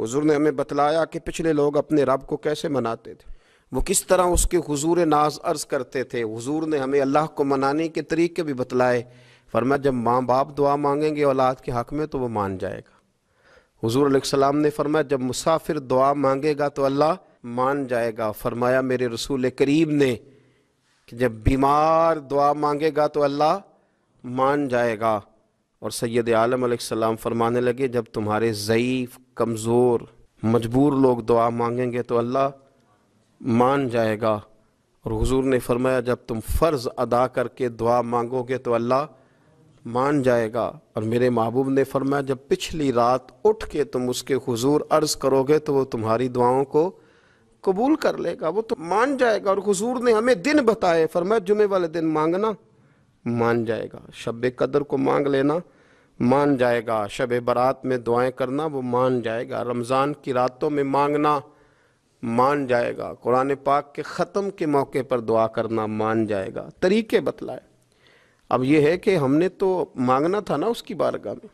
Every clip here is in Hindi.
हजूर ने हमें बतलाया कि पिछले लोग अपने रब को कैसे मनाते थे वो किस तरह उसके हजूर नाज अर्ज करते थे हजूर ने हमें अल्लाह को मनाने के तरीके भी बतलाए फरमा जब माँ बाप दुआ मांगेंगे औलाद के हक में तो वो मान जाएगा हजूर सलाम ने फरमाया जब मुसाफिर दुआ मांगेगा तो अल्लाह मान जाएगा फरमाया मेरे रसूल करीब ने कि जब बीमार दुआ मांगेगा तो अल्लाह मान जाएगा और सैद आलम सलाम फरमाने लगे जब तुम्हारे ज़यीफ़ कमज़ोर मजबूर लोग दुआ मांगेंगे तो अल्लाह मान जाएगा और हुजूर ने फरमाया जब तुम फ़र्ज़ अदा करके दुआ मांगोगे तो अल्लाह मान जाएगा और मेरे महबूब ने फरमाया जब पिछली रात उठ के तुम उसके हुजूर अर्ज़ करोगे तो वो तुम्हारी दुआओं को कबूल कर लेगा वो तो मान जाएगा और हुजूर ने हमें दिन बताए फरमाया जुमे वाले दिन मांगना मान जाएगा शब कदर को मांग लेना मान जाएगा शब बरात में दुआएं करना वो मान जाएगा रमज़ान की रातों में मांगना मान जाएगा कुरान पाक के ख़त्म के मौके पर दुआ करना मान जाएगा तरीके बतलाए अब यह है कि हमने तो मांगना था ना उसकी बारगाह में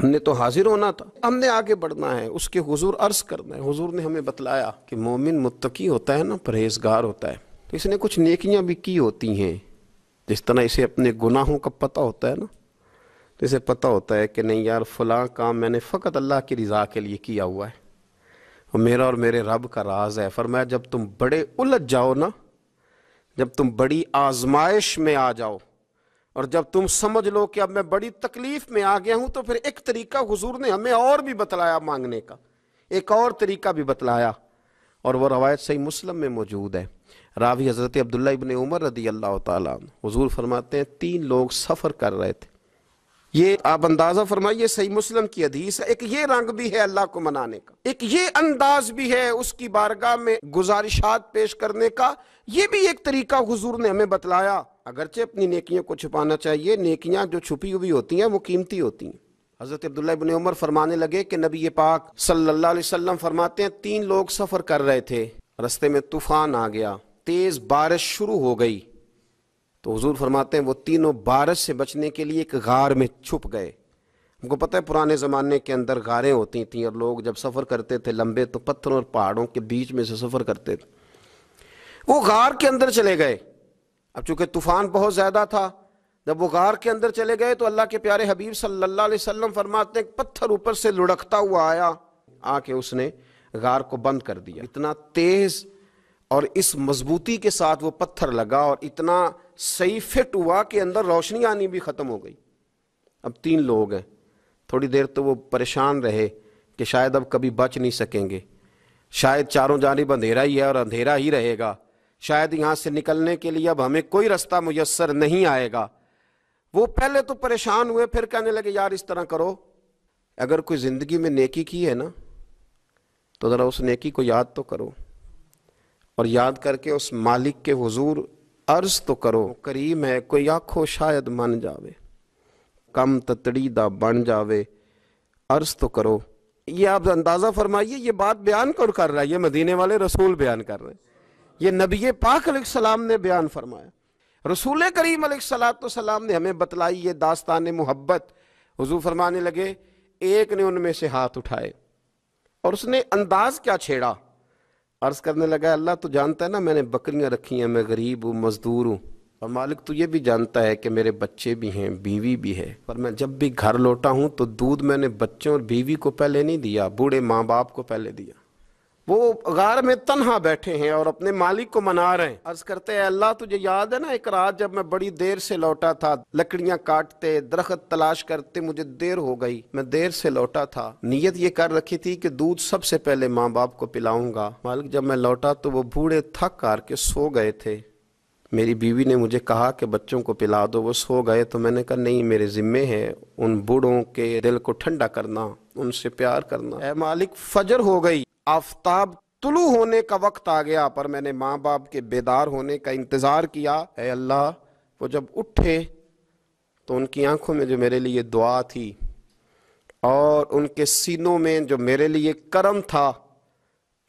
हमने तो हाजिर होना था हमने आगे बढ़ना है उसके हुजूर अर्ज़ करना है हुजूर ने हमें बतलाया कि मोमिन मुत्तकी होता है ना परहेजगार होता है तो इसने कुछ नेकियाँ भी की होती हैं जिस तरह इसे अपने गुनाहों का पता होता है ना तो इसे पता होता है कि नहीं यार फलां काम मैंने फ़कत अल्लाह की रज़ा के लिए किया हुआ है और मेरा और मेरे रब का राज है फरमाया जब तुम बड़े उलझ जाओ ना जब तुम बड़ी आजमाइश में आ जाओ और जब तुम समझ लो कि अब मैं बड़ी तकलीफ़ में आ गया हूँ तो फिर एक तरीका हुजूर ने हमें और भी बतलाया मांगने का एक और तरीका भी बतलाया और वह रवायत सही मुस्लिम में मौजूद है रावी हज़रत अब्दुल्ला इबन उमर रदी अल्लाह तजूर फरमाते हैं तीन लोग सफ़र कर रहे थे ये आप अंदाजा फरमाइए सही मुस्लिम की अधीस है एक ये रंग भी है अल्लाह को मनाने का एक ये अंदाज भी है उसकी बारगाह में गुजारिशात पेश करने का ये भी एक तरीका हुजूर ने हमें बतलाया अगरचे अपनी नेकियों को छुपाना चाहिए नेकियां जो छुपी हुई होती हैं वो कीमती होती हैं हज़रत अब्दुल्ला उमर फरमाने लगे कि नबी पाक सल्लल्लाहु अलैहि वसल्लम फरमाते हैं तीन लोग सफ़र कर रहे थे रस्ते में तूफान आ गया तेज़ बारिश शुरू हो गई तो हजूर फरमाते हैं वो तीनों बारिश से बचने के लिए एक गार में छुप गए हमको पता है पुराने ज़माने के अंदर गारें होती थी और लोग जब सफ़र करते थे लंबे तो पत्थरों और पहाड़ों के बीच में से सफ़र करते थे वो गार के अंदर चले गए अब चूंकि तूफ़ान बहुत ज़्यादा था जब वो गार के अंदर चले गए तो अल्लाह के प्यारे हबीब सल्ला वसम फरमाते हैं पत्थर ऊपर से लुढ़कता हुआ आया आके उसने गार को बंद कर दिया इतना तेज़ और इस मजबूती के साथ वो पत्थर लगा और इतना सही फिट हुआ कि अंदर रोशनी आनी भी ख़त्म हो गई अब तीन लोग हैं थोड़ी देर तो वो परेशान रहे कि शायद अब कभी बच नहीं सकेंगे शायद चारों जानब अंधेरा ही है और अंधेरा ही रहेगा शायद यहाँ से निकलने के लिए अब हमें कोई रास्ता मुयसर नहीं आएगा वो पहले तो परेशान हुए फिर कहने लगे यार इस तरह करो अगर कोई ज़िंदगी में नेकी की है ना तो ज़रा उस नेकी को याद तो करो और याद करके उस मालिक के हजूर अर्ज तो करो करीम है कोई आखो शायद मन जावे कम ततड़ी दा बन जावे अर्ज तो करो ये आप अंदाज़ा फरमाइए ये बात बयान कौन कर रहा है ये मदीने वाले रसूल बयान कर रहे हैं ये नबी पाक सलाम ने बयान फरमाया रसूल करीम सलाम ने हमें बतलाई ये दास्तान मोहब्बत हजू फरमाने लगे एक ने उनमें से हाथ उठाए और उसने अंदाज क्या छेड़ा अर्ज करने लगा अल्लाह तो जानता है ना मैंने बकरियां रखी हैं मैं गरीब हूँ मजदूर हूँ और मालिक तो ये भी जानता है कि मेरे बच्चे भी हैं बीवी भी है पर मैं जब भी घर लौटा हूँ तो दूध मैंने बच्चों और बीवी को पहले नहीं दिया बूढ़े माँ बाप को पहले दिया वो गार में तनहा बैठे हैं और अपने मालिक को मना रहे हैं अर्ज करते हैं अल्लाह तुझे याद है ना एक रात जब मैं बड़ी देर से लौटा था लकड़ियां काटते दरख्त तलाश करते मुझे देर हो गई मैं देर से लौटा था नीयत ये कर रखी थी कि दूध सबसे पहले माँ बाप को पिलाऊंगा मालिक जब मैं लौटा तो वो बूढ़े थक कर के सो गए थे मेरी बीवी ने मुझे कहा कि बच्चों को पिला दो वो सो गए तो मैंने कहा नहीं मेरे ज़िम्मे है उन बूढ़ों के दिल को ठंडा करना उनसे प्यार करना मालिक फजर हो गई आफ्ताब तुलू होने का वक्त आ गया पर मैंने माँ बाप के बेदार होने का इंतज़ार किया है अल्लाह वो जब उठे तो उनकी आंखों में जो मेरे लिए दुआ थी और उनके सीनों में जो मेरे लिए करम था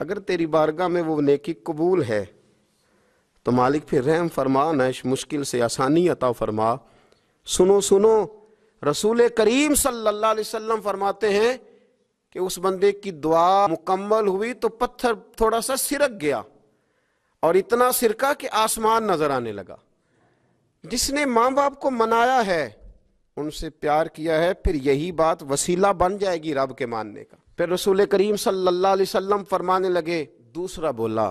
अगर तेरी बारगाह में वो नेकी कबूल है तो मालिक फिर रहम फरमा नश मुश्किल से आसानी अता फरमा सुनो सुनो रसूल करीम सल्लल्लाहु अलैहि वसल्लम फरमाते हैं कि उस बंदे की दुआ मुकम्मल हुई तो पत्थर थोड़ा सा सिरक गया और इतना सिरका कि आसमान नजर आने लगा जिसने माँ बाप को मनाया है उनसे प्यार किया है फिर यही बात वसीला बन जाएगी रब के मानने का फिर रसूल करीम सल्लल्लाहु अलैहि वसल्लम फरमाने लगे दूसरा बोला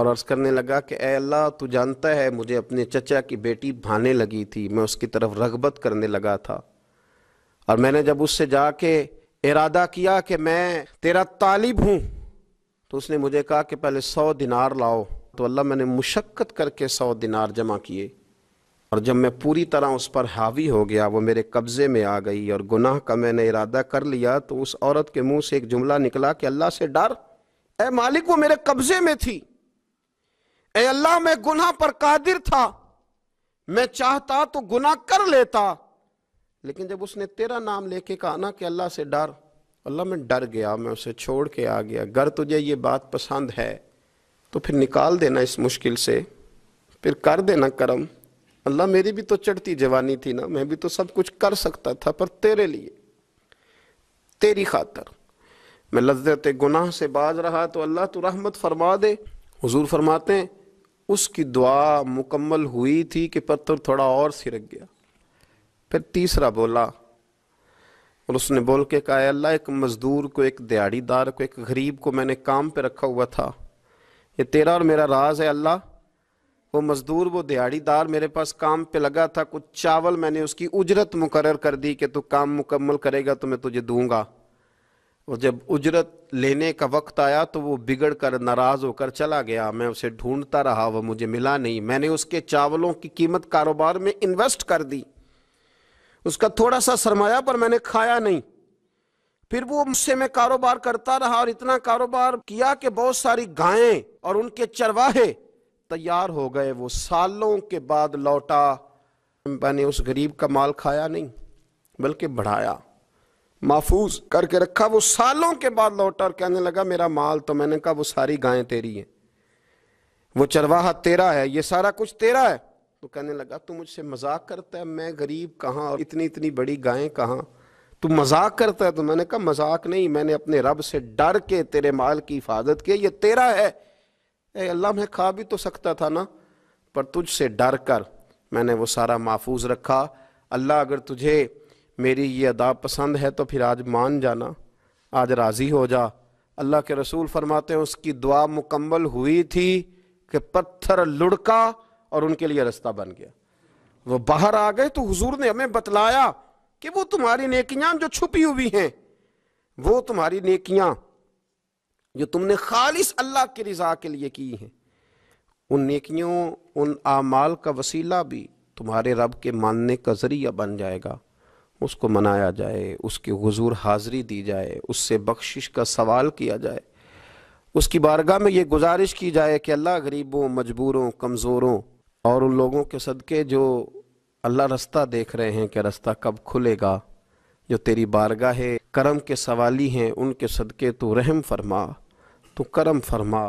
और अर्ज करने लगा कि ए अल्लाह तू जानता है मुझे अपने चचा की बेटी भाने लगी थी मैं उसकी तरफ रगबत करने लगा था और मैंने जब उससे जाके इरादा किया कि मैं तेरा तालिब हूँ तो उसने मुझे कहा कि पहले सौ दिनार लाओ तो अल्लाह मैंने मुशक्क़त करके सौ दिनार जमा किए और जब मैं पूरी तरह उस पर हावी हो गया वो मेरे कब्ज़े में आ गई और गुनाह का मैंने इरादा कर लिया तो उस औरत के मुंह से एक जुमला निकला कि अल्लाह से डर ए मालिक वो मेरे कब्ज़े में थी ए अल्लाह मैं गुनाह पर कादिर था मैं चाहता तो गुनाह कर लेता लेकिन जब उसने तेरा नाम लेके कहा ना कि अल्लाह से डर अल्लाह मैं डर गया मैं उसे छोड़ के आ गया गर तुझे ये बात पसंद है तो फिर निकाल देना इस मुश्किल से फिर कर देना करम अल्लाह मेरी भी तो चढ़ती जवानी थी ना मैं भी तो सब कुछ कर सकता था पर तेरे लिए तेरी खातर मैं लज्जत गुनाह से बाज रहा तो अल्लाह तो रहमत फरमा दे हुजूर फरमाते हैं उसकी दुआ मुकम्मल हुई थी कि पत्थर थोड़ा और सिरक गया फिर तीसरा बोला और उसने बोल के कहा अल्लाह एक मज़दूर को एक दिहाड़ीदार को एक गरीब को मैंने काम पे रखा हुआ था ये तेरा और मेरा राज है अल्लाह वो मज़दूर वो दिहाड़ीदार मेरे पास काम पे लगा था कुछ चावल मैंने उसकी उजरत मुकर कर दी कि तू काम मुकम्मल करेगा तो मैं तुझे दूंगा और जब उजरत लेने का वक्त आया तो वो बिगड़ कर नाराज़ होकर चला गया मैं उसे ढूंढता रहा वह मुझे मिला नहीं मैंने उसके चावलों की कीमत कारोबार में इन्वेस्ट कर दी उसका थोड़ा सा सरमाया पर मैंने खाया नहीं फिर वो मुझसे मैं कारोबार करता रहा और इतना कारोबार किया कि बहुत सारी गायें और उनके चरवाहे तैयार हो गए वो सालों के बाद लौटा मैंने उस गरीब का माल खाया नहीं बल्कि बढ़ाया महफूज करके रखा वो सालों के बाद लौटा और कहने लगा मेरा माल तो मैंने कहा वो सारी गायें तेरी हैं वो चरवाहा तेरा है ये सारा कुछ तेरा है तो कहने लगा तू मुझसे मजाक करता है मैं गरीब कहाँ और इतनी इतनी बड़ी गायें कहाँ तू मजाक करता है तो मैंने कहा मजाक नहीं मैंने अपने रब से डर के तेरे माल की हिफाजत की ये तेरा है ए अल्लाह मैं खा भी तो सकता था ना पर तुझसे डर कर मैंने वो सारा महफूज रखा अल्लाह अगर तुझे मेरी ये अदा पसंद है तो फिर आज मान जाना आज राज़ी हो जा अल्लाह के रसूल फरमाते हैं उसकी दुआ मुकम्मल हुई थी कि पत्थर लुढ़का और उनके लिए रास्ता बन गया वो बाहर आ गए तो हुजूर ने हमें बतलाया कि वो तुम्हारी नेकियां जो छुपी हुई हैं वो तुम्हारी नेकियां जो तुमने खालिश अल्लाह की रजा के लिए की हैं उन नेकियों उन आमाल का वसीला भी तुम्हारे रब के मानने का ज़रिया बन जाएगा उसको मनाया जाए उसके हजूर हाजिरी दी जाए उससे बख्शिश का सवाल किया जाए उसकी बारगाह में ये गुजारिश की जाए कि अल्लाह गरीबों मजबूरों कमज़ोरों और उन लोगों के सदक़े जो अल्लाह रास्ता देख रहे हैं कि रास्ता कब खुलेगा जो तेरी बारगाह है करम के सवाली हैं उनके सदक़े तो रहम फरमा तो करम फरमा